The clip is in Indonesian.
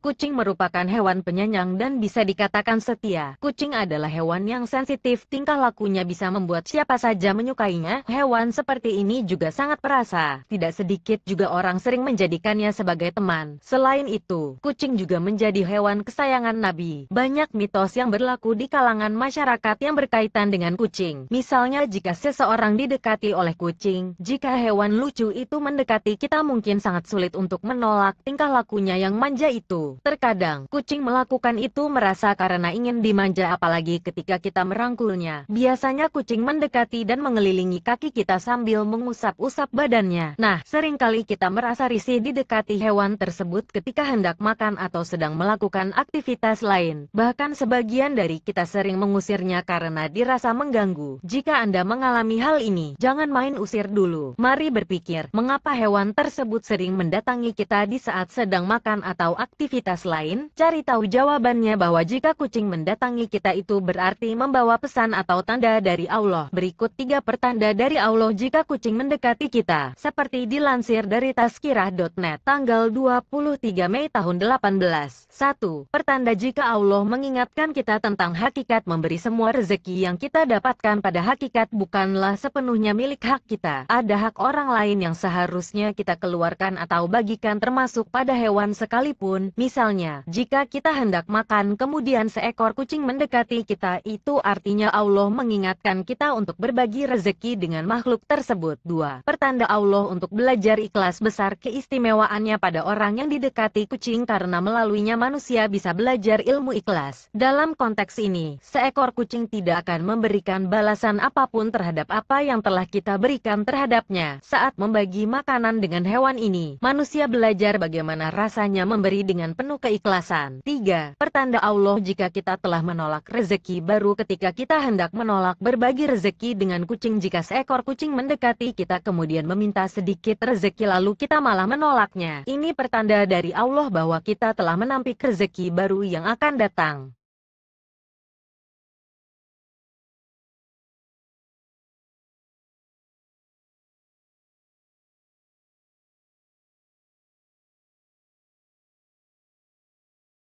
Kucing merupakan hewan penyayang dan bisa dikatakan setia. Kucing adalah hewan yang sensitif, tingkah lakunya bisa membuat siapa saja menyukainya. Hewan seperti ini juga sangat perasa. Tidak sedikit juga orang sering menjadikannya sebagai teman. Selain itu, kucing juga menjadi hewan kesayangan Nabi. Banyak mitos yang berlaku di kalangan masyarakat yang berkaitan dengan kucing. Misalnya jika seseorang didekati oleh kucing, jika hewan lucu itu mendekati kita mungkin sangat sulit untuk menolak tingkah lakunya yang manja itu. Terkadang, kucing melakukan itu merasa karena ingin dimanja apalagi ketika kita merangkulnya. Biasanya kucing mendekati dan mengelilingi kaki kita sambil mengusap-usap badannya. Nah, seringkali kita merasa risih didekati hewan tersebut ketika hendak makan atau sedang melakukan aktivitas lain. Bahkan sebagian dari kita sering mengusirnya karena dirasa mengganggu. Jika Anda mengalami hal ini, jangan main usir dulu. Mari berpikir, mengapa hewan tersebut sering mendatangi kita di saat sedang makan atau aktivitas aktivitas lain, cari tahu jawabannya bahwa jika kucing mendatangi kita itu berarti membawa pesan atau tanda dari Allah. Berikut tiga pertanda dari Allah jika kucing mendekati kita, seperti dilansir dari taskirah.net tanggal 23 Mei tahun 18. 1. Pertanda jika Allah mengingatkan kita tentang hakikat memberi semua rezeki yang kita dapatkan pada hakikat bukanlah sepenuhnya milik hak kita. Ada hak orang lain yang seharusnya kita keluarkan atau bagikan termasuk pada hewan sekalipun, mis. Misalnya, jika kita hendak makan kemudian seekor kucing mendekati kita itu artinya Allah mengingatkan kita untuk berbagi rezeki dengan makhluk tersebut. 2. Pertanda Allah untuk belajar ikhlas besar keistimewaannya pada orang yang didekati kucing karena melaluinya manusia bisa belajar ilmu ikhlas. Dalam konteks ini, seekor kucing tidak akan memberikan balasan apapun terhadap apa yang telah kita berikan terhadapnya. Saat membagi makanan dengan hewan ini, manusia belajar bagaimana rasanya memberi dengan penuh keikhlasan. 3. Pertanda Allah jika kita telah menolak rezeki baru ketika kita hendak menolak berbagi rezeki dengan kucing jika seekor kucing mendekati kita kemudian meminta sedikit rezeki lalu kita malah menolaknya. Ini pertanda dari Allah bahwa kita telah menampik rezeki baru yang akan datang.